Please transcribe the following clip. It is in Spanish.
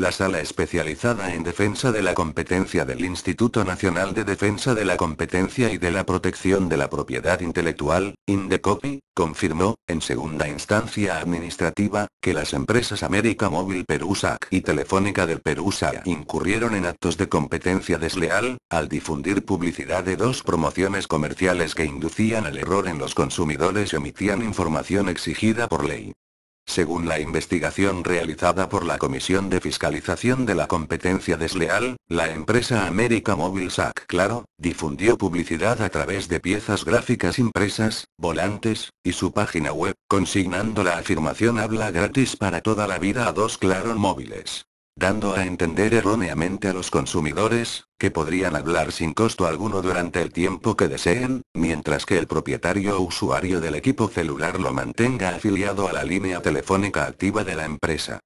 La sala especializada en defensa de la competencia del Instituto Nacional de Defensa de la Competencia y de la Protección de la Propiedad Intelectual, Indecopi, confirmó, en segunda instancia administrativa, que las empresas América Móvil Perú SAC y Telefónica del Perú SAC incurrieron en actos de competencia desleal, al difundir publicidad de dos promociones comerciales que inducían al error en los consumidores y omitían información exigida por ley. Según la investigación realizada por la Comisión de Fiscalización de la Competencia Desleal, la empresa América Móvil SAC Claro, difundió publicidad a través de piezas gráficas impresas, volantes, y su página web, consignando la afirmación habla gratis para toda la vida a dos Claro móviles dando a entender erróneamente a los consumidores, que podrían hablar sin costo alguno durante el tiempo que deseen, mientras que el propietario o usuario del equipo celular lo mantenga afiliado a la línea telefónica activa de la empresa.